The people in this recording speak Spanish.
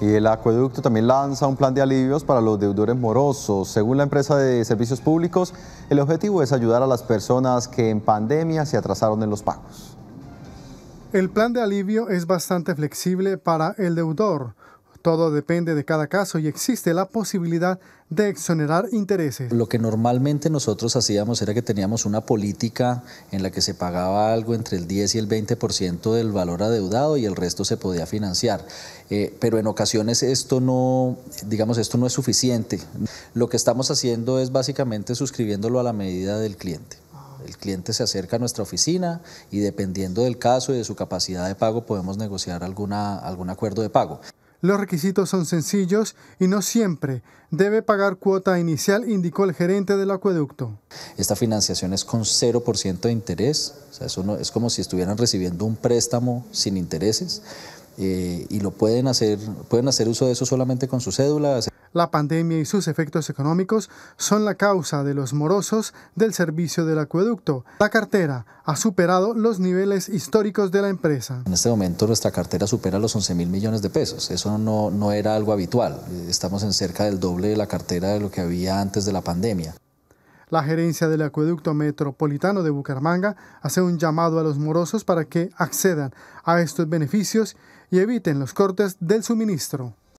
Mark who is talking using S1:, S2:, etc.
S1: Y el acueducto también lanza un plan de alivios para los deudores morosos. Según la empresa de servicios públicos, el objetivo es ayudar a las personas que en pandemia se atrasaron en los pagos.
S2: El plan de alivio es bastante flexible para el deudor
S3: todo depende de cada caso y existe la posibilidad de exonerar intereses. Lo que normalmente nosotros hacíamos era que teníamos una política en la que se pagaba algo entre el 10 y el 20% del valor adeudado y el resto se podía financiar. Eh, pero en ocasiones esto no, digamos, esto no es suficiente. Lo que estamos haciendo es básicamente suscribiéndolo a la medida del cliente. El cliente se acerca a nuestra oficina y dependiendo del caso y de su capacidad de pago podemos negociar alguna, algún acuerdo de pago. Los requisitos son sencillos y no siempre. Debe pagar cuota inicial, indicó el gerente del acueducto. Esta financiación es con 0% de interés, o sea, es como si estuvieran recibiendo un préstamo sin intereses. Eh, y lo pueden hacer, pueden hacer uso de eso solamente con su cédula. La pandemia y sus efectos económicos son
S2: la causa de los morosos del servicio del acueducto. La cartera ha superado los niveles históricos de la empresa.
S3: En este momento nuestra cartera supera los 11 mil millones de pesos. Eso no, era algo habitual. Estamos en cerca del doble de la cartera de lo que había antes de la pandemia.
S2: La gerencia del acueducto metropolitano de Bucaramanga hace un llamado a los morosos para que accedan a estos beneficios y eviten los cortes del suministro.